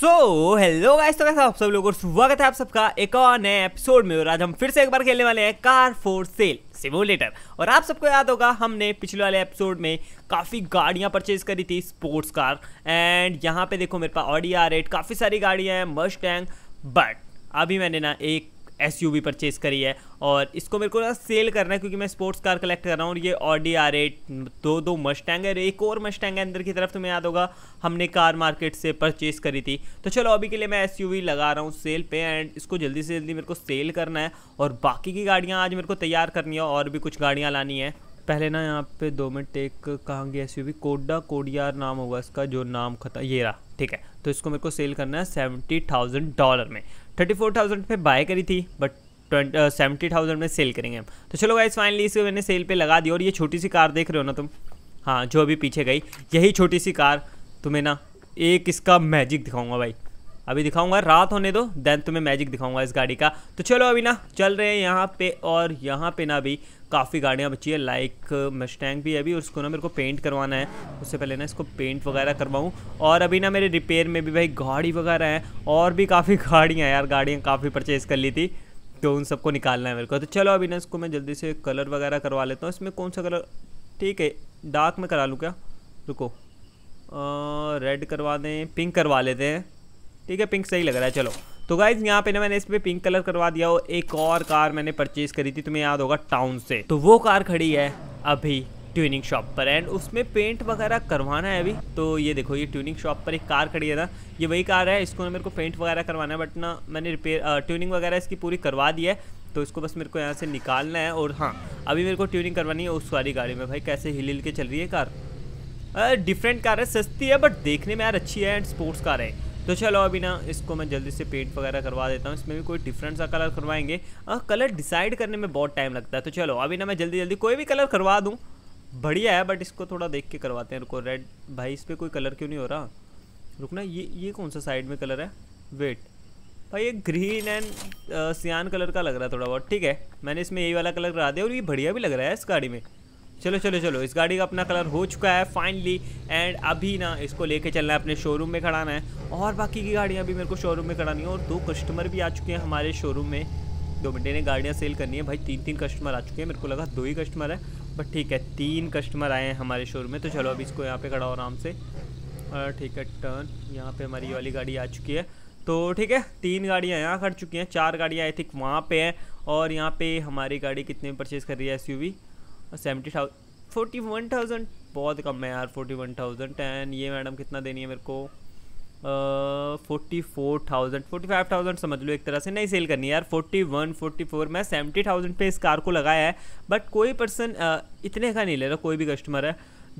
so hello guys तो कैसे आप सब लोगों को स्वागत है आप सबका एक और नए एपिसोड में और आज हम फिर से एक बार खेलने वाले हैं कार फॉर सेल सिमुलेटर और आप सबको याद होगा हमने पिछले वाले एपिसोड में काफ़ी गाड़ियां परचेज करी थी स्पोर्ट्स कार एंड यहाँ पे देखो मेरे पास ऑडी आर एट काफ़ी सारी गाड़ियां हैं मस्ट बट अभी मैंने ना एक एस यू परचेज़ करी है और इसको मेरे को ना सेल करना है क्योंकि मैं स्पोर्ट्स कार कलेक्ट कर रहा हूँ और ये ऑडी आर एट दो दो मस्टैंग है एक और मस्टैंग है अंदर की तरफ तुम्हें याद होगा हमने कार मार्केट से परचेज़ करी थी तो चलो अभी के लिए मैं एस लगा रहा हूँ सेल पे एंड इसको जल्दी से जल्दी मेरे को सेल करना है और बाकी की गाड़ियाँ आज मेरे को तैयार करनी है और भी कुछ गाड़ियाँ लानी है पहले ना यहाँ पे दो मिनट एक कहाँ गई एस कोडा कोडियार नाम होगा इसका जो नाम खत्म ये रहा ठीक है तो इसको मेरे को सेल करना है सेवेंटी थाउजेंड डॉलर में थर्टी फोर थाउजेंड पे बाय करी थी बट ट्वेंटी सेवेंटी थाउजेंड में सेल करेंगे हम तो चलो गाइस फाइनली इसको मैंने सेल पे लगा दी और ये छोटी सी कार देख रहे हो ना तुम हाँ जो अभी पीछे गई यही छोटी सी कार तुम्हें ना एक इसका मैजिक दिखाऊंगा भाई अभी दिखाऊंगा रात होने दो देन तुम्हें मैजिक दिखाऊंगा इस गाड़ी का तो चलो अभी ना चल रहे हैं यहाँ पे और यहाँ पे ना अभी काफ़ी गाड़ियाँ बची है लाइक मस्टैंग भी है अभी उसको ना मेरे को पेंट करवाना है उससे पहले ना इसको पेंट वगैरह करवाऊँ और अभी ना मेरे रिपेयर में भी भाई गाड़ी वगैरह है और भी काफ़ी गाड़ियाँ यार गाड़ियाँ काफ़ी परचेज़ कर ली थी तो उन सबको निकालना है मेरे को तो चलो अभी ना इसको मैं जल्दी से कलर वगैरह करवा लेता हूँ इसमें कौन सा कलर ठीक है डार्क में करा लूँ क्या रुको रेड करवा दें पिंक करवा लेते हैं ठीक है पिंक सही लग रहा है चलो तो गाइज यहाँ पे ना मैंने इस पर पिंक कलर करवा दिया और एक और कार मैंने परचेज करी थी तुम्हें याद होगा टाउन से तो वो कार खड़ी है अभी ट्यूनिंग शॉप पर एंड उसमें पेंट वगैरह करवाना है अभी तो ये देखो ये ट्यूनिंग शॉप पर एक कार खड़ी है ना ये वही कार है इसको ना मेरे को पेंट वगैरह करवाना है बट ना मैंने रिपेयर ट्यूनिंग वगैरह इसकी पूरी करवा दी है तो इसको बस मेरे को यहाँ से निकालना है और हाँ अभी मेरे को ट्यूनिंग करवानी है उस वाली गाड़ी में भाई कैसे हिल हिल के चल रही है कार डिफरेंट कार है सस्ती है बट देखने में यार अच्छी है एंड स्पोर्ट्स कार है तो चलो अभी ना इसको मैं जल्दी से पेंट वगैरह करवा देता हूँ इसमें भी कोई डिफरेंट सा कलर करवाएंगे कलर डिसाइड करने में बहुत टाइम लगता है तो चलो अभी ना मैं जल्दी जल्दी कोई भी कलर करवा दूँ बढ़िया है बट इसको थोड़ा देख के करवाते हैं रुको रेड भाई इस पर कोई कलर क्यों नहीं हो रहा रुकना ये ये कौन सा साइड में कलर है वेट भाई ये ग्रीन एंड सियान कलर का लग रहा है थोड़ा बहुत ठीक है मैंने इसमें यही वाला कलर करा दिया और ये बढ़िया भी लग रहा है इस गाड़ी में चलो चलो चलो इस गाड़ी का अपना कलर हो चुका है फाइनली एंड अभी ना इसको लेके चलना है अपने शोरूम में खड़ाना है और बाकी की गाड़ियाँ भी मेरे को शोरूम में खड़ानी है और दो कस्टमर भी आ चुके हैं हमारे शोरूम में दो मिनट ने गाड़ियाँ सेल करनी है भाई तीन तीन कस्टमर आ चुके हैं मेरे को लगा दो ही कस्टमर है बट ठीक है तीन कस्टमर आए हैं हमारे शोरूम में तो चलो अभी इसको यहाँ पर खड़ा आराम से ठीक है टर्न यहाँ पर हमारी वाली गाड़ी आ चुकी है तो ठीक है तीन गाड़ियाँ यहाँ खड़ चुकी हैं चार गाड़ियाँ आई थिंक वहाँ पर हैं और यहाँ पर हमारी गाड़ी कितने में परचेज़ कर रही है एस और seventy thousand forty one thousand बहुत कम है यार फोर्टी वन थाउजेंड टेन ये मैडम कितना देनी है मेरे को forty four thousand forty five thousand समझ लो एक तरह से नहीं सेल करनी यार फोर्टी वन फोर्टी फोर मैं सेवेंटी थाउजेंड पे इस कार को लगाया है बट कोई पर्सन uh, इतने का नहीं ले रहा कोई भी कस्टमर है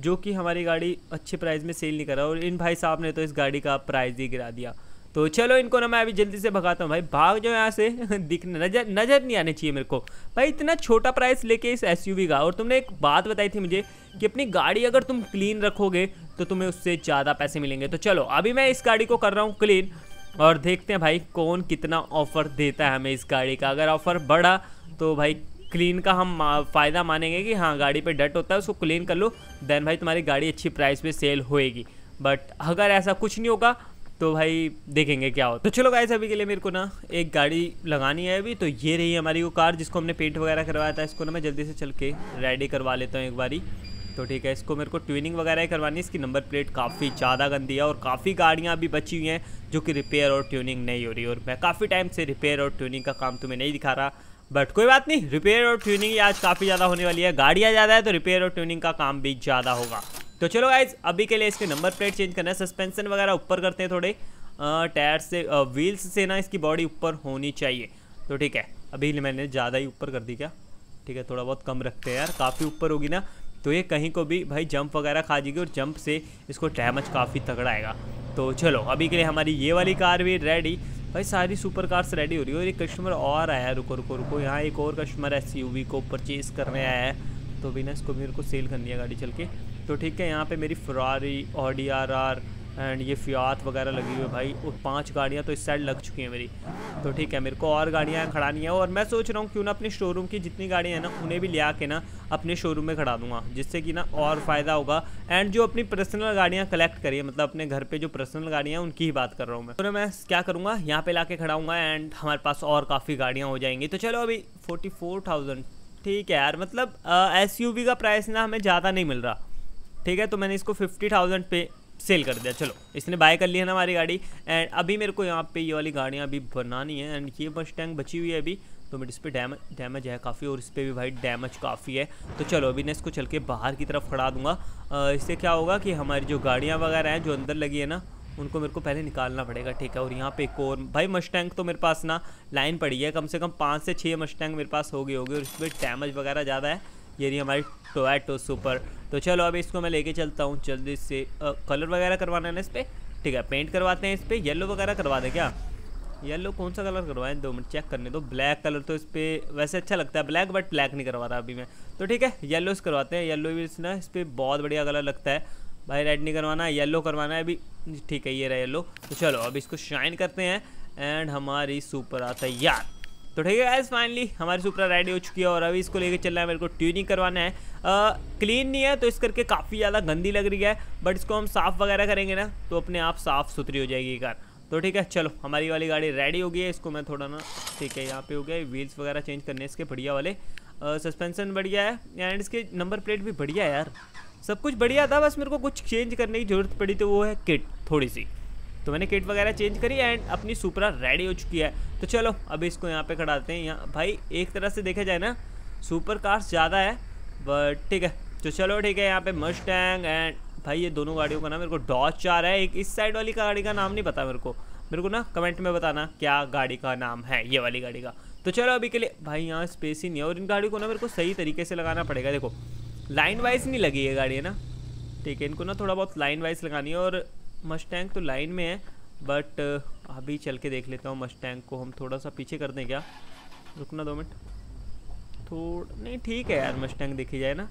जो कि हमारी गाड़ी अच्छे प्राइस में सेल नहीं कर रहा और इन भाई साहब ने तो इस गाड़ी का प्राइस ही गिरा दिया तो चलो इनको ना मैं अभी जल्दी से भगाता हूँ भाई भाग जो यहाँ से दिखने नज़र नज़र नहीं आने चाहिए मेरे को भाई इतना छोटा प्राइस लेके इस एसयूवी का और तुमने एक बात बताई थी मुझे कि अपनी गाड़ी अगर तुम क्लीन रखोगे तो तुम्हें उससे ज़्यादा पैसे मिलेंगे तो चलो अभी मैं इस गाड़ी को कर रहा हूँ क्लीन और देखते हैं भाई कौन कितना ऑफ़र देता है हमें इस गाड़ी का अगर ऑफ़र बढ़ा तो भाई क्लीन का हम फ़ायदा मानेंगे कि हाँ गाड़ी पे डट होता है उसको क्लीन कर लो देन भाई तुम्हारी गाड़ी अच्छी प्राइस पे सेल होएगी बट अगर ऐसा कुछ नहीं होगा तो भाई देखेंगे क्या हो तो चलो गाइस अभी के लिए मेरे को ना एक गाड़ी लगानी है अभी तो ये रही हमारी वो कार जिसको हमने पेंट वगैरह करवाया था इसको ना मैं जल्दी से चल के रेडी करवा लेता हूँ एक बारी तो ठीक है इसको मेरे को ट्यूनिंग वगैरह ही करवानी है इसकी नंबर प्लेट काफ़ी ज़्यादा गंदी है और काफ़ी गाड़ियाँ अभी बची हुई हैं जो कि रिपेयर और ट्यूनिंग नहीं हो रही और मैं काफ़ी टाइम से रिपेयर और ट्यूनिंग का काम तुम्हें नहीं दिखा रहा बट कोई बात नहीं रिपेयर और ट्यूनिंग आज काफ़ी ज़्यादा होने वाली है गाड़ियाँ ज़्यादा है तो रिपेयर और ट्यूनिंग का काम भी ज़्यादा होगा तो चलो गाइज अभी के लिए इसके नंबर प्लेट चेंज करना है सस्पेंशन वगैरह ऊपर करते हैं थोड़े टायर से व्हील्स से ना इसकी बॉडी ऊपर होनी चाहिए तो ठीक है अभी मैंने ज़्यादा ही ऊपर कर दी क्या ठीक है थोड़ा बहुत कम रखते हैं यार काफ़ी ऊपर होगी ना तो ये कहीं को भी भाई जंप वगैरह खा जाएगी और जंप से इसको डैमेज काफ़ी तगड़ा आएगा तो चलो अभी के लिए हमारी ये वाली कार भी रेडी भाई सारी सुपर कार्स रेडी हो रही है और ये कस्टमर और आया है रुको रुको रुको यहाँ एक और कस्टमर एस को परचेज़ करने आया है तो ना इसको मेरे को सेल करनी है गाड़ी चल के तो ठीक है यहाँ पे मेरी फरारी और डी आर आर एंड ये फ्यात वगैरह लगी हुई है भाई और पांच गाड़ियाँ तो इस साइड लग चुकी हैं मेरी तो ठीक है मेरे को और गाड़ियाँ खड़ानी है और मैं सोच रहा हूँ क्यों ना अपने शोरूम की जितनी गाड़ियाँ हैं ना उन्हें भी ले के ना अपने शोरूम में खड़ा दूंगा जिससे कि ना और फ़ायदा होगा एंड जो अपनी पर्सनल गाड़ियाँ कलेक्ट करिए मतलब अपने घर पर जो पर्सनल गाड़ियाँ हैं उनकी ही बात कर रहा हूँ मैं तो मैं क्या करूँगा यहाँ पर ला के खड़ाऊँगा एंड हमारे पास और काफ़ी गाड़ियाँ हो जाएंगी तो चलो अभी फोर्टी ठीक है यार मतलब एस का प्राइस ना हमें ज़्यादा नहीं मिल रहा ठीक है तो मैंने इसको फिफ्टी थाउजेंड पे सेल कर दिया चलो इसने बाय कर लिया ना हमारी गाड़ी एंड अभी मेरे को यहाँ पे ये वाली गाड़ियाँ अभी बनानी है एंड ये बस टैंक बची हुई है अभी तो मेरे इस पर डैमेज डैमेज है काफ़ी और इस पर भी भाई डैमेज काफ़ी है तो चलो अभी मैं इसको चल के बाहर की तरफ खड़ा दूंगा इससे क्या होगा कि हमारी जो गाड़ियाँ वगैरह हैं जो अंदर लगी है ना उनको मेरे को पहले निकालना पड़ेगा ठीक है और यहाँ पे एक और भाई मस्टैंक तो मेरे पास ना लाइन पड़ी है कम से कम पाँच से छः मस्टैंक मेरे पास हो गई होगी और इसमें डैमेज वगैरह ज़्यादा है ये रही हमारी टोएटो सुपर तो चलो अब इसको मैं लेके चलता हूँ जल्दी से आ, कलर वगैरह करवाना है ना इस पर ठीक है पेंट करवाते हैं इस पर येलो वगैरह करवा दें क्या येलो कौन सा कलर करवाएं दो मिनट चेक करने दो ब्लैक कलर तो इस पर वैसे अच्छा लगता है ब्लैक बट ब्लैक नहीं करवा रहा अभी मैं तो ठीक है येलो से करवाते हैं येलो भी ना इस पर बहुत बढ़िया कलर लगता है भाई रेड नहीं करवाना है येलो करवाना है अभी ठीक है ये रहा येलो तो चलो अब इसको शाइन करते हैं एंड हमारी सुपर आता है यार तो ठीक है गाइस फाइनली हमारी सुपरा रेडी हो चुकी है और अभी इसको लेके चलना है मेरे को ट्यूनिंग करवाना है क्लीन नहीं है तो इस करके काफ़ी ज़्यादा गंदी लग रही है बट इसको हम साफ़ वगैरह करेंगे ना तो अपने आप साफ़ सुथरी हो जाएगी कार तो ठीक है चलो हमारी वाली गाड़ी रेडी हो गई है इसको मैं थोड़ा ना ठीक है यहाँ पे हो गया व्हील्स वगैरह चेंज करने इसके बढ़िया वाले सस्पेंसन बढ़िया है एंड इसके नंबर प्लेट भी बढ़िया है यार सब कुछ बढ़िया था बस मेरे को कुछ चेंज करने की ज़रूरत पड़ी तो वो है किट थोड़ी सी तो मैंने किट वगैरह चेंज करी एंड अपनी सुपरा रेडी हो चुकी है तो चलो अभी इसको यहाँ पे खड़ाते हैं यहाँ भाई एक तरह से देखा जाए ना सुपर कार्स ज़्यादा है बट ठीक है तो चलो ठीक है यहाँ पे मस्टैंग एंड भाई ये दोनों गाड़ियों का ना मेरे को डॉच चार रहा है एक इस साइड वाली गाड़ी का नाम नहीं पता मेरे को मेरे को ना कमेंट में बताना क्या गाड़ी का नाम है ये वाली गाड़ी का तो चलो अभी के लिए भाई यहाँ स्पेस ही नहीं है और इन गाड़ियों को ना मेरे को सही तरीके से लगाना पड़ेगा देखो लाइन वाइज नहीं लगी ये गाड़ी है ना ठीक है इनको ना थोड़ा बहुत लाइन वाइज लगानी है और मस्टैंक तो लाइन में है बट uh, अभी चल के देख लेता हूँ मस्टैंक को हम थोड़ा सा पीछे कर दें क्या रुकना दो मिनट थोड़ा नहीं ठीक है यार मस्टैंक देखी जाए ना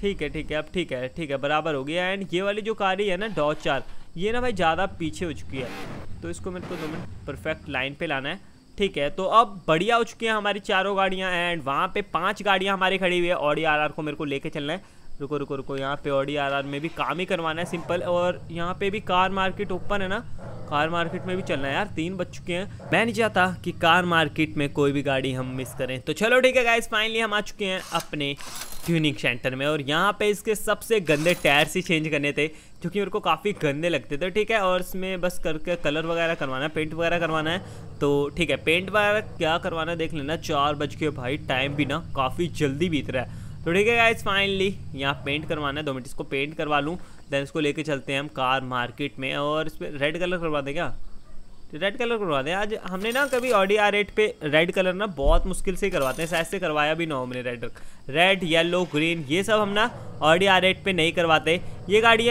ठीक है ठीक है अब ठीक है ठीक है बराबर हो गया एंड ये वाली जो कारी है ना डॉ चार ये ना भाई ज़्यादा पीछे हो चुकी है तो इसको मेरे को दो मिनट परफेक्ट लाइन पे लाना है ठीक है तो अब बढ़िया हो चुकी हैं हमारी चारों गाड़ियाँ एंड वहाँ पे पांच गाड़ियाँ हमारी खड़ी हुई है और ये आर को मेरे को लेके चलना है रुको रुको रुको यहाँ पे ऑडी आर आर में भी काम ही करवाना है सिंपल और यहाँ पे भी कार मार्केट ओपन है ना कार मार्केट में भी चलना है यार तीन बज चुके हैं मैं नहीं चाहता कि कार मार्केट में कोई भी गाड़ी हम मिस करें तो चलो ठीक है गाइस फाइनली हम आ चुके हैं अपने ट्यूनिंग सेंटर में और यहाँ पे इसके सबसे गंदे टायर्स ही चेंज करने थे क्योंकि मेरे को काफ़ी गंदे लगते थे ठीक है और इसमें बस करके कलर वगैरह करवाना है पेंट वगैरह करवाना है तो ठीक है पेंट वगैरह क्या करवाना है देख लेना चार बज के भाई टाइम भी ना काफ़ी जल्दी बीत रहा है तो ठीक है गाइज फाइनली यहाँ पेंट करवाना है दो मिनट इसको पेंट करवा लूँ देन इसको लेके चलते हैं हम कार मार्केट में और इस पर रेड कलर करवा दें क्या रेड कलर करवा दें आज हमने ना कभी ऑडी आर एट पे रेड कलर ना बहुत मुश्किल से करवाते हैं शायद से करवाया भी ना हो हमने रेड रेड येलो ग्रीन ये सब हम ना ऑडी आर एट पे नहीं करवाते ये गाड़ी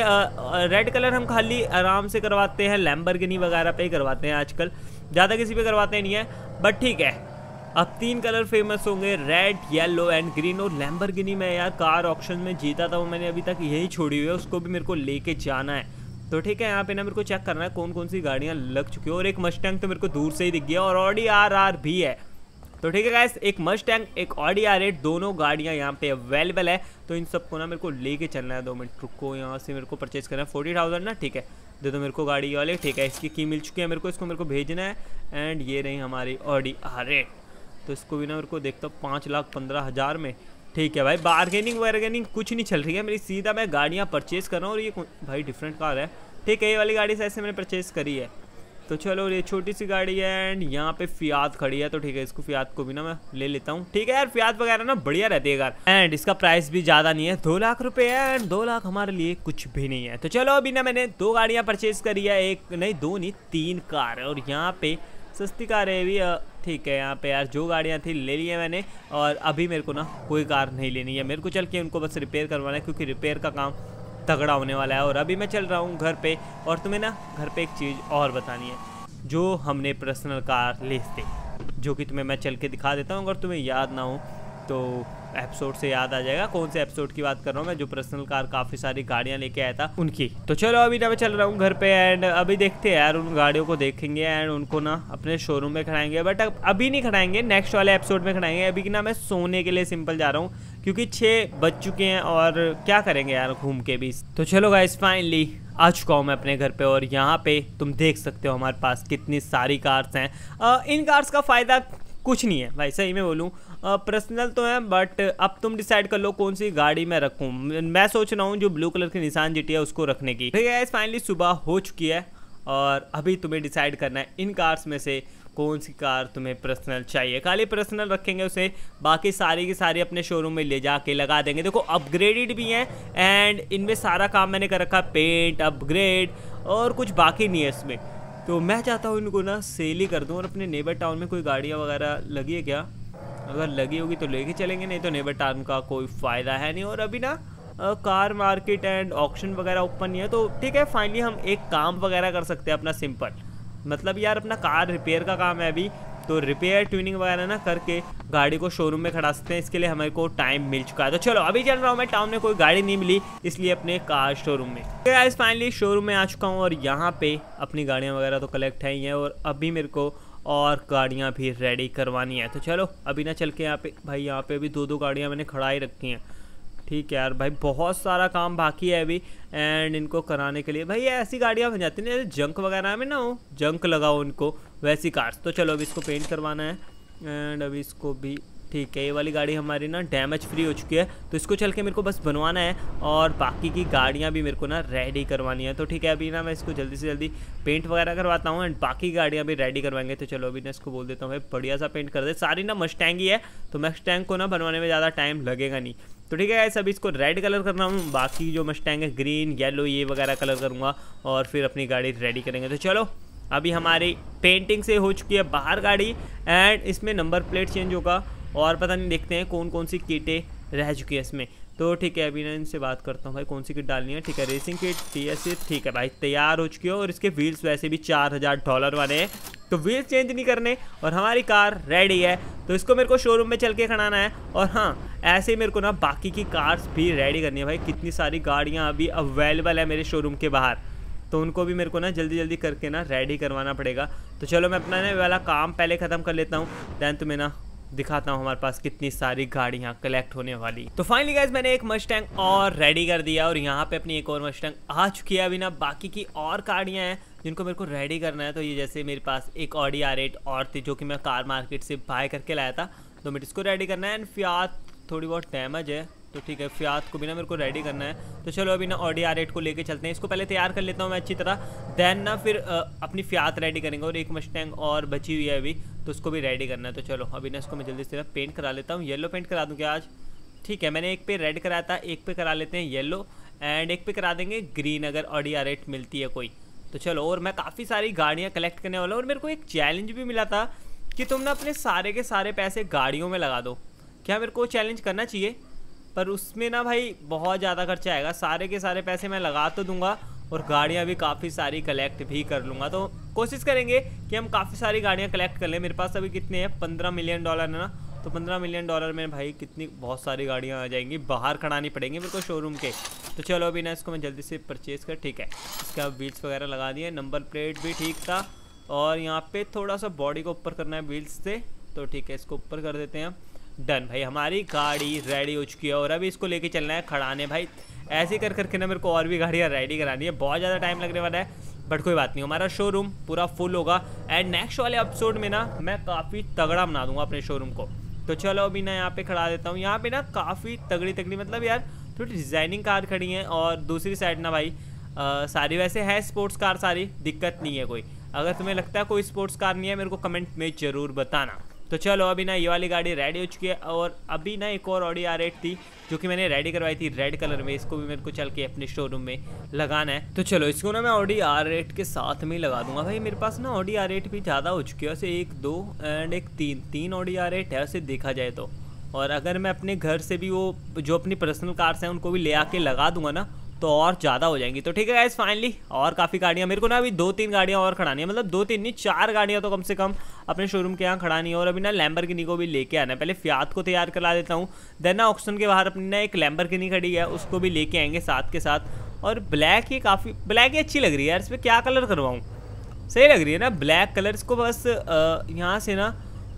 रेड कलर हम खाली आराम से करवाते हैं लैम्बरगिनी वगैरह पे ही करवाते हैं आजकल ज़्यादा किसी पे करवाते नहीं है बट ठीक है अब तीन कलर फेमस होंगे रेड येलो एंड ग्रीन और लैम्बरगिनी में यार कार ऑप्शन में जीता था वो मैंने अभी तक यही छोड़ी हुई है उसको भी मेरे को लेके जाना है तो ठीक है यहाँ पे ना मेरे को चेक करना है कौन कौन सी गाड़ियाँ लग चुकी है और एक मस्टैंग तो मेरे को दूर से ही दिख गया और ऑडी आर आर भी है तो ठीक है गैस एक मस्टैंग एक ऑडी आर एट दोनों गाड़ियाँ यहाँ पे अवेलेबल है तो इन सबको ना मेरे को लेके चलना है दो मिनट रुको यहाँ से मेरे को परचेज करना है फोर्टी थाउजेंड ना ठीक है दे दो मेरे को गाड़ी वाले ठीक है इसकी की मिल चुकी है मेरे को इसको मेरे को भेजना है एंड ये रही हमारी ऑडी आर एट तो इसको भी ना मेरे को देखता हूँ पाँच लाख पंद्रह हज़ार में ठीक है भाई बार्गेनिंग वार्गेनिंग कुछ नहीं चल रही है मेरी सीधा मैं गाड़ियाँ परचेज़ कर रहा हूँ और ये भाई डिफरेंट कार है ठीक है ये वाली गाड़ी से ऐसे मैंने परचेज़ करी है तो चलो ये छोटी सी गाड़ी है एंड यहाँ पे फियात खड़ी है तो ठीक है इसको फियात को भी ना मैं ले लेता हूँ ठीक है यार फियात वगैरह ना बढ़िया रहती है यार एंड इसका प्राइस भी ज़्यादा नहीं है दो लाख रुपए है एंड दो लाख हमारे लिए कुछ भी नहीं है तो चलो अभी ना मैंने दो गाड़ियाँ परचेज करी है एक नहीं दो नहीं तीन कार और यहाँ पे सस्ती कार है अभी ठीक है यहाँ पे यार जो गाड़ियाँ थी ले ली है मैंने और अभी मेरे को ना कोई कार नहीं लेनी है मेरे को चल के उनको बस रिपेयर करवाना है क्योंकि रिपेयर का काम तगड़ा होने वाला है और अभी मैं चल रहा हूँ घर पर और तुम्हें ना घर पर एक चीज़ और बतानी है जो हमने पर्सनल कार ले थी जो कि तुम्हें मैं चल के दिखा देता हूँ अगर तुम्हें याद ना हो तो एपिसोड से याद आ जाएगा कौन से एपिसोड की बात कर रहा हूँ मैं जो पर्सनल कार काफी सारी गाड़ियां लेके आया था उनकी तो चलो अभी ना मैं चल रहा हूँ घर पे एंड अभी देखते हैं यार उन गाड़ियों को देखेंगे एंड उनको ना अपने शोरूम में खड़ाएंगे बट अभी नहीं खड़ाएंगे नेक्स्ट वाले एपिसोड में खड़ाएंगे अभी की ना मैं सोने के लिए सिंपल जा रहा हूँ क्योंकि छः बज चुके हैं और क्या करेंगे यार घूम के भी तो चलो गाइस फाइनली आ चुका हूँ मैं अपने घर पे और यहाँ पे तुम देख सकते हो हमारे पास कितनी सारी कार्स हैं इन कार्स का फ़ायदा कुछ नहीं है भाई सही में बोलूँ पर्सनल तो हैं बट अब तुम डिसाइड कर लो कौन सी गाड़ी मैं रखूँ मैं सोच रहा हूँ जो ब्लू कलर की निशान जीटी है उसको रखने की भैया फाइनली सुबह हो चुकी है और अभी तुम्हें डिसाइड करना है इन कार्स में से कौन सी कार तुम्हें पर्सनल चाहिए खाली पर्सनल रखेंगे उसे बाकी सारी की सारी अपने शोरूम में ले जाके लगा देंगे देखो अपग्रेडेड भी हैं एंड इनमें सारा काम मैंने कर रखा पेंट अपग्रेड और कुछ बाकी नहीं है इसमें तो मैं चाहता हूँ इनको ना सेल ही कर दूँ और अपने नेबर टाउन में कोई गाड़ियाँ वगैरह लगी है क्या अगर लगी होगी तो लेके चलेंगे नहीं तो नेबर टाउन का कोई फ़ायदा है नहीं और अभी ना कार मार्केट एंड ऑक्शन वगैरह ओपन नहीं है तो ठीक है फाइनली हम एक काम वगैरह कर सकते हैं अपना सिंपल मतलब यार अपना कार रिपेयर का काम है अभी तो रिपेयर ट्यूनिंग वगैरह ना करके गाड़ी को शोरूम में खड़ा सकते हैं इसके लिए हमारे को टाइम मिल चुका है तो चलो अभी चल रहा हूँ मैं टाउन में कोई गाड़ी नहीं मिली इसलिए अपने कार शोरूम में तो फाइनली शोरूम में आ चुका हूँ और यहाँ पे अपनी गाड़ियाँ वगैरह तो कलेक्ट है ही हैं और अभी मेरे को और गाड़ियाँ भी रेडी करवानी है तो चलो अभी ना चल के यहाँ पे भाई यहाँ पे अभी दो दो गाड़ियाँ मैंने खड़ा ही रखी हैं ठीक है यार भाई बहुत सारा काम बाकी है अभी एंड इनको कराने के लिए भाई ऐसी गाड़ियाँ बन जाती हैं जंक वगैरह में ना हो जंक लगाओ उनको वैसी कार्स तो चलो अभी इसको पेंट करवाना है एंड अभी इसको भी ठीक है ये वाली गाड़ी हमारी ना डैमेज फ्री हो चुकी है तो इसको चल के मेरे को बस बनवाना है और बाकी की गाड़ियाँ भी मेरे को ना रेडी करवानी है तो ठीक है अभी ना मैं इसको जल्दी से जल्दी पेंट वगैरह करवाता हूँ एंड बाकी गाड़ियाँ भी रेडी करवाएंगे तो चलो अभी ना इसको बोल देता हूँ भाई बढ़िया सा पेंट कर दे सारी ना मस्टैंग ही है तो मस्टैंग को ना बनवाने में ज़्यादा टाइम लगेगा नहीं तो ठीक है ऐसे अभी इसको रेड कलर कर रहा हूँ बाकी जो मस्टैंग है ग्रीन येलो ये वगैरह कलर करूँगा और फिर अपनी गाड़ी रेडी करेंगे तो चलो अभी हमारी पेंटिंग से हो चुकी है बाहर गाड़ी एंड इसमें नंबर प्लेट चेंज होगा और पता नहीं देखते हैं कौन कौन सी किटें रह चुकी है इसमें तो ठीक है अभी ना इनसे बात करता हूँ भाई कौन सी किट डालनी है ठीक है रेसिंग किट टी एस ठीक है भाई तैयार हो चुकी है और इसके व्हील्स वैसे भी चार हज़ार डॉलर वाले हैं तो व्हील्स चेंज नहीं करने और हमारी कार रेडी है तो इसको मेरे को शोरूम में चल के खड़ाना है और हाँ ऐसे ही मेरे को ना बाकी की कार्स भी रेडी करनी है भाई कितनी सारी गाड़ियाँ अभी अवेलेबल है मेरे शोरूम के बाहर तो उनको भी मेरे को ना जल्दी जल्दी करके ना रेडी करवाना पड़ेगा तो चलो मैं अपना ना वाला काम पहले ख़त्म कर लेता हूँ दैन तुम्हें ना दिखाता हूँ हमारे पास कितनी सारी गाड़ियाँ कलेक्ट होने वाली तो फाइनली गाइज मैंने एक मस्टैंग और रेडी कर दिया और यहाँ पे अपनी एक और मस्टैंग आ चुकी है अभी ना बाकी की और गाड़ियाँ हैं जिनको मेरे को रेडी करना है तो ये जैसे मेरे पास एक ऑडी आर एट और थी जो कि मैं कार मार्केट से बाय करके लाया था तो मेरे इसको रेडी करना है एंड फ्यात थोड़ी बहुत डैमेज है तो ठीक है फ्यात को भी ना मेरे को रेडी करना है तो चलो अभी ना ऑडी आर एट को लेके चलते हैं इसको पहले तैयार कर लेता हूँ मैं अच्छी तरह देन ना फिर आ, अपनी फ्यात रेडी करेंगे और एक मस्टैंग और बची हुई है अभी तो उसको भी रेडी करना है तो चलो अभी ना इसको मैं जल्दी से पेंट करा लेता हूँ येलो पेंट करा दूँ क्या आज ठीक है मैंने एक पे रेड कराया था एक पे करा लेते हैं येलो एंड एक पे करा देंगे ग्रीन अगर ऑडिया रेट मिलती है कोई तो चलो और मैं काफ़ी सारी गाड़ियाँ कलेक्ट करने वाला हूँ और मेरे को एक चैलेंज भी मिला था कि तुम ना अपने सारे के सारे पैसे गाड़ियों में लगा दो क्या मेरे को चैलेंज करना चाहिए पर उसमें ना भाई बहुत ज़्यादा खर्चा आएगा सारे के सारे पैसे मैं लगा तो दूंगा और गाड़ियाँ भी काफ़ी सारी कलेक्ट भी कर लूँगा तो कोशिश करेंगे कि हम काफ़ी सारी गाड़ियाँ कलेक्ट कर लें मेरे पास अभी कितने हैं पंद्रह मिलियन डॉलर है ना तो पंद्रह मिलियन डॉलर में भाई कितनी बहुत सारी गाड़ियाँ आ जाएंगी बाहर खड़ानी पड़ेंगी मेरे को शोरूम के तो चलो अभी ना इसको मैं जल्दी से परचेज कर ठीक है इसका व्हील्स वगैरह लगा दिए नंबर प्लेट भी ठीक था और यहाँ पे थोड़ा सा बॉडी को ऊपर करना है व्हील्स से तो ठीक है इसको ऊपर कर देते हैं डन भाई हमारी गाड़ी रेडी हो चुकी है और अभी इसको लेके चलना है खड़ाने भाई ऐसे कर करके ना मेरे को और भी गाड़ियाँ राइडिंग करानी है बहुत ज़्यादा टाइम लगने वाला है बट कोई बात नहीं हमारा शोरूम पूरा फुल होगा एंड नेक्स्ट वाले एपिसोड में ना मैं काफ़ी तगड़ा बना दूंगा अपने शोरूम को तो चलो अभी ना यहाँ पे खड़ा देता हूँ यहाँ पे ना काफ़ी तगड़ी तगड़ी मतलब यार थोड़ी डिज़ाइनिंग कार खड़ी है और दूसरी साइड ना भाई आ, सारी वैसे है स्पोर्ट्स कार सारी दिक्कत नहीं है कोई अगर तुम्हें लगता है कोई स्पोर्ट्स कार नहीं है मेरे को कमेंट में ज़रूर बताना तो चलो अभी ना ये वाली गाड़ी रेडी हो चुकी है और अभी ना एक और ऑडी आर रेट थी जो कि मैंने रेडी करवाई थी रेड कलर में इसको भी मेरे को चल के अपने शोरूम में लगाना है तो चलो इसको ना मैं ऑडी आर रेट के साथ में ही लगा दूंगा भाई मेरे पास ना ऑडी आर रेट भी ज़्यादा हो चुकी है वैसे एक दो एंड एक तीन तीन ऑडी आर रेट है वैसे देखा जाए तो और अगर मैं अपने घर से भी वो जो अपनी पर्सनल कार्स हैं उनको भी ले आके लगा दूंगा ना तो और ज़्यादा हो जाएंगी तो ठीक है गाइज फाइनली और काफ़ी गाड़ियाँ मेरे को ना अभी दो तीन गाड़ियाँ और खड़ानी है मतलब दो तीन नहीं चार गाड़ियाँ तो कम से कम अपने शोरूम के यहाँ खड़ानी है और अभी ना लैम्बर को भी लेके आना है पहले फ्यात को तैयार करा देता हूँ देन ना ऑक्शन के बाहर अपनी ना एक लैम्बर खड़ी है उसको भी लेके आएंगे साथ के साथ और ब्लैक ही काफ़ी ब्लैक ही अच्छी लग रही है यार इसमें क्या कलर करवाऊँ सही लग रही है ना ब्लैक कलर्स को बस यहाँ से ना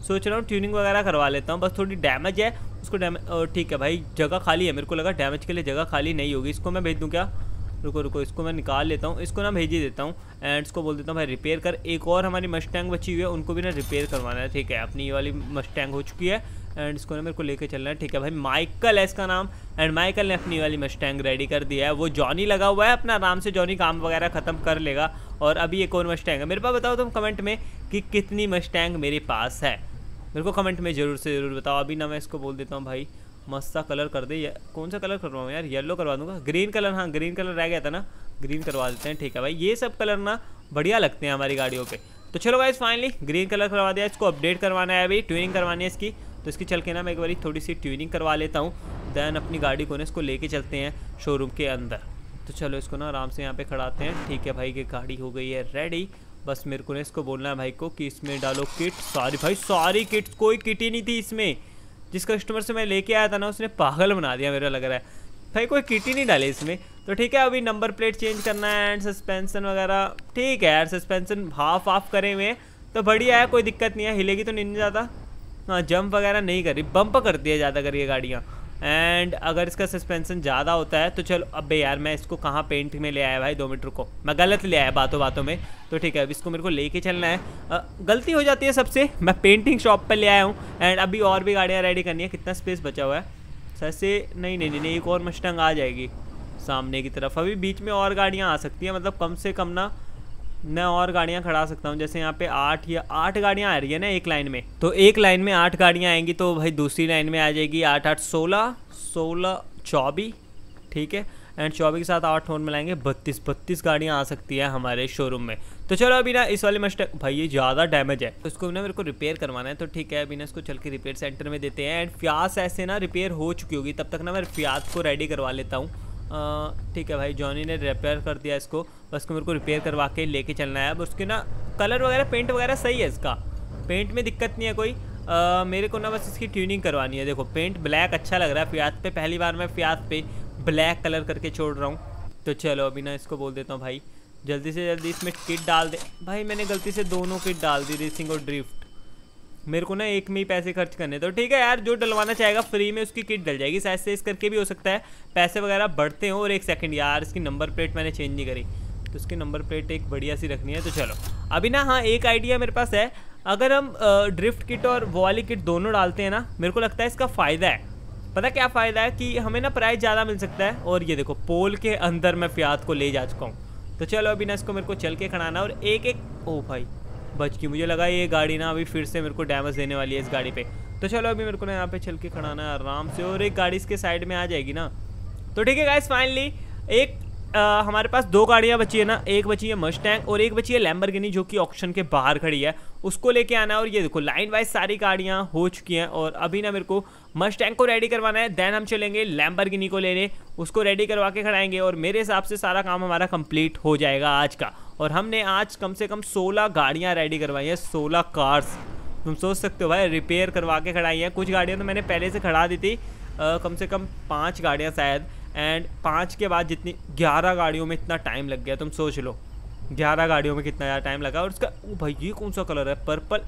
सोच रहा हूँ ट्यूनिंग वगैरह करवा लेता हूँ बस थोड़ी डैमेज है उसको डैमेज ठीक है भाई जगह खाली है मेरे को लगा डैमेज के लिए जगह खाली नहीं होगी इसको मैं भेज दूँ क्या रुको रुको इसको मैं निकाल लेता हूँ इसको ना भेज ही देता हूँ एंड इसको बोल देता हूँ भाई रिपेयर कर एक और हमारी मस्टैंग बची हुई है उनको भी ना रिपेयर करवाना है ठीक है अपनी ये वाली मस्टैंग हो चुकी है एंड इसको ना मेरे को लेके चलना है ठीक है भाई माइकल है इसका नाम एंड माइकल ने अपनी वाली मस्टैंग रेडी कर दिया है वो जॉनी लगा हुआ है अपना आराम से जॉनी काम वगैरह ख़त्म कर लेगा और अभी एक और मस्टैंग है मेरे पास बताओ तुम कमेंट में कि कितनी मस्टैंग मेरे पास है मेरे को कमेंट में ज़रूर से ज़रूर बताओ अभी ना मैं इसको बोल देता हूँ भाई मस्त सा कलर कर दे कौन सा कलर करवाऊँ यार येलो करवा दूंगा ग्रीन कलर हाँ ग्रीन कलर रह गया था ना ग्रीन करवा देते हैं ठीक है भाई ये सब कलर ना बढ़िया लगते हैं हमारी गाड़ियों पर तो चलो भाई फाइनली ग्रीन कलर करवा दिया इसको अपडेट करवाना है अभी ट्यूनिंग करवानी है इसकी तो इसकी चल के ना मैं एक बार थोड़ी सी ट्यूनिंग करवा लेता हूँ देन अपनी गाड़ी को ना इसको लेके चलते हैं शोरूम के अंदर तो चलो इसको ना आराम से यहाँ पे खड़ाते हैं ठीक है भाई की गाड़ी हो गई है रेडी बस मेरे को ना इसको बोलना है भाई को कि इसमें डालो किट सारी भाई सारी किट कोई किट ही नहीं थी इसमें जिस कस्टमर से मैं लेके आया था ना उसने पागल बना दिया मेरा लग रहा है भाई कोई किट ही नहीं डाली इसमें तो ठीक है अभी नंबर प्लेट चेंज करना है एंड सस्पेंसन वगैरह ठीक है यार सस्पेंसन हाफ ऑफ करे हुए तो बढ़िया है कोई दिक्कत नहीं है हिलेगी तो नहीं ज़्यादा हाँ जंप वगैरह नहीं करी बम्प करती है ज़्यादा करिए गाड़ियाँ एंड अगर इसका सस्पेंसन ज़्यादा होता है तो चलो अबे यार मैं इसको कहाँ पेंट में ले आया भाई दो मीटर को मैं गलत ले आया बातों बातों में तो ठीक है अब इसको मेरे को लेके चलना है गलती हो जाती है सबसे मैं पेंटिंग शॉप पर ले आया हूँ एंड अभी और भी गाड़ियाँ रेडी करनी है कितना स्पेस बचा हुआ है सर से नहीं नहीं नहीं एक और मस्टंग आ जाएगी सामने की तरफ अभी बीच में और गाड़ियाँ आ सकती हैं मतलब कम से कम ना मैं और गाड़ियाँ खड़ा सकता हूँ जैसे यहाँ पे आठ या आठ गाड़ियाँ आ रही है ना एक लाइन में तो एक लाइन में आठ गाड़ियाँ आएंगी तो भाई दूसरी लाइन में आ जाएगी आठ आठ सोलह सोलह चौबीस ठीक है एंड चौबीस के साथ आठ और मिलाएंगे बत्तीस बत्तीस गाड़ियाँ आ सकती है हमारे शोरूम में तो चलो अभी ना इस वाले मस्ट भाई ये ज़्यादा डैमेज है तो इसको ना मेरे को रिपेयर करवाना है तो ठीक है अभी ना इसको चल के रिपेयर सेंटर में देते हैं एंड प्यास ऐसे ना रिपेयर हो चुकी होगी तब तक ना मैं फ्यास को रेडी करवा लेता हूँ ठीक है भाई जॉनी ने रिपेयर कर दिया इसको बस को मेरे को रिपेयर करवा के लेके चलना है अब उसके ना कलर वगैरह पेंट वगैरह सही है इसका पेंट में दिक्कत नहीं है कोई आ, मेरे को ना बस इसकी ट्यूनिंग करवानी है देखो पेंट ब्लैक अच्छा लग रहा है फियात पे पहली बार मैं फियात पे ब्लैक कलर करके छोड़ रहा हूँ तो चलो अभी ना इसको बोल देता हूँ भाई जल्दी से जल्दी इसमें किट डाल दे भाई मैंने गलती से दोनों किट डाल दी रेसिंग और ड्रिफ्ट मेरे को ना एक में ही पैसे खर्च करने तो ठीक है यार जो डलवाना चाहेगा फ्री में उसकी किट डल जाएगी शायद से इस करके भी हो सकता है पैसे वगैरह बढ़ते हैं और एक सेकंड यार इसकी नंबर प्लेट मैंने चेंज नहीं करी तो उसकी नंबर प्लेट एक बढ़िया सी रखनी है तो चलो अभी ना हाँ एक आइडिया मेरे पास है अगर हम ड्रिफ्ट किट और वो वाली किट दोनों डालते हैं ना मेरे को लगता है इसका फ़ायदा है पता क्या फ़ायदा है कि हमें ना प्राइस ज़्यादा मिल सकता है और ये देखो पोल के अंदर मैं प्याज को ले जा चुका हूँ तो चलो अभी ना इसको मेरे को चल के खड़ाना और एक एक ओ भाई बच गई मुझे लगा ये गाड़ी ना अभी फिर से मेरे को डैमेज देने वाली है इस गाड़ी पे तो चलो अभी मेरे को ना यहाँ पे चल के खड़ाना है आराम से और एक गाड़ी इसके साइड में आ जाएगी ना तो ठीक है गाइस फाइनली एक आ, हमारे पास दो गाड़ियाँ बची है ना एक बची है टैंक और एक बची है गिनी जो कि ऑप्शन के बाहर खड़ी है उसको लेके आना है और ये देखो लाइन वाइज सारी गाड़ियाँ हो चुकी हैं और अभी ना मेरे को टैंक को रेडी करवाना है देन हम चलेंगे गिनी को लेने उसको रेडी करवा के खड़ाएंगे और मेरे हिसाब से सारा काम हमारा कंप्लीट हो जाएगा आज का और हमने आज कम से कम 16 गाड़ियाँ रेडी करवाई हैं 16 कार्स तुम सोच सकते हो भाई रिपेयर करवा के खड़ाई हैं कुछ गाड़ियाँ तो मैंने पहले से खड़ा दी थी आ, कम से कम पाँच गाड़ियाँ शायद एंड पाँच के बाद जितनी ग्यारह गाड़ियों में इतना टाइम लग गया तुम सोच लो ग्यारह गाड़ियों में कितना ज़्यादा टाइम लगा और उसका ओ भाई ये कौन सा कलर है पर्पल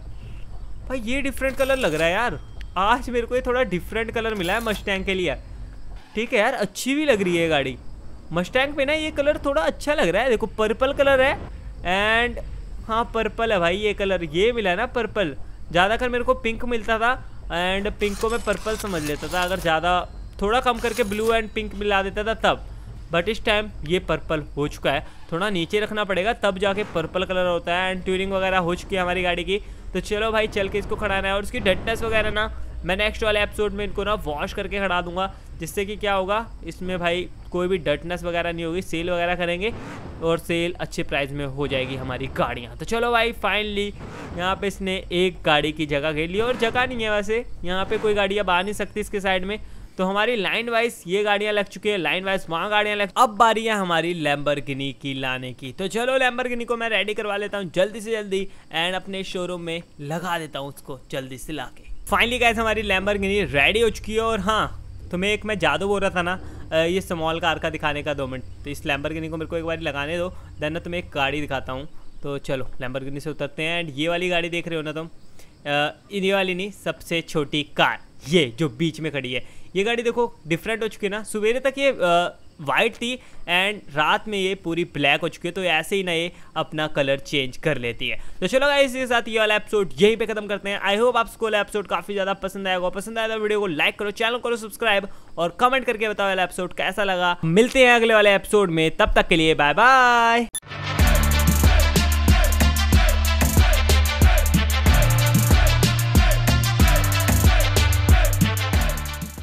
भाई ये डिफरेंट कलर लग रहा है यार आज मेरे को ये थोड़ा डिफरेंट कलर मिला है मस्टैंग के लिए ठीक है यार अच्छी भी लग रही है गाड़ी मस्टैंग पे ना ये कलर थोड़ा अच्छा लग रहा है देखो पर्पल कलर है एंड हाँ पर्पल है भाई ये कलर ये मिला है ना पर्पल ज़्यादातर मेरे को पिंक मिलता था एंड पिंक को मैं पर्पल समझ लेता था अगर ज़्यादा थोड़ा कम करके ब्लू एंड पिंक मिला देता था तब बट इस टाइम ये पर्पल हो चुका है थोड़ा नीचे रखना पड़ेगा तब जाके पर्पल कलर होता है एंड ट्यूरिंग वगैरह हो चुकी है हमारी गाड़ी की तो चलो भाई चल के इसको खड़ाना है और इसकी डटनेस वगैरह ना मैं नेक्स्ट वाले एपिसोड में इनको ना वॉश करके खड़ा दूंगा जिससे कि क्या होगा इसमें भाई कोई भी डटनेस वगैरह नहीं होगी सेल वगैरह करेंगे और सेल अच्छे प्राइस में हो जाएगी हमारी गाड़ियाँ तो चलो भाई फाइनली यहाँ पे इसने एक गाड़ी की जगह घेर ली और जगह नहीं है वैसे यहाँ पे कोई गाड़ियाँ आ नहीं सकती इसके साइड में तो हमारी लाइन वाइज ये गाड़ियाँ लग चुकी है लाइन वाइज वहाँ गाड़ियाँ लग अब बारी है हमारी लैम्बर की लाने की तो चलो लैम्बर को मैं रेडी करवा लेता हूँ जल्दी से जल्दी एंड अपने शोरूम में लगा देता हूँ उसको जल्दी से ला फाइनली गैस हमारी लैम्बर रेडी हो चुकी है और हाँ तुम्हें एक मैं जादू बोल रहा था ना ये स्मॉल कार का दिखाने का दो मिनट तो इस लैम्बर को मेरे को एक बार लगाने दो देन ना तुम्हें एक गाड़ी दिखाता हूँ तो चलो लैम्बर से उतरते हैं एंड ये वाली गाड़ी देख रहे हो ना तुम ये वाली नहीं सबसे छोटी कार ये जो बीच में खड़ी है ये गाड़ी देखो डिफरेंट हो चुकी है ना सवेरे तक ये वाइट थी एंड रात में ये पूरी ब्लैक हो चुकी है तो ऐसे ही ना ये अपना कलर चेंज कर लेती है तो चलो गाइस इसके साथ ये वाला एपिसोड यहीं पे खत्म करते हैं आई होप आपको स्कूल एपिसोड काफ़ी ज़्यादा पसंद आएगा पसंद आया तो वीडियो को लाइक करो चैनल करो सब्सक्राइब और कमेंट करके बताओ वाला एपिसोड कैसा लगा मिलते हैं अगले वाले एपिसोड में तब तक के लिए बाय बाय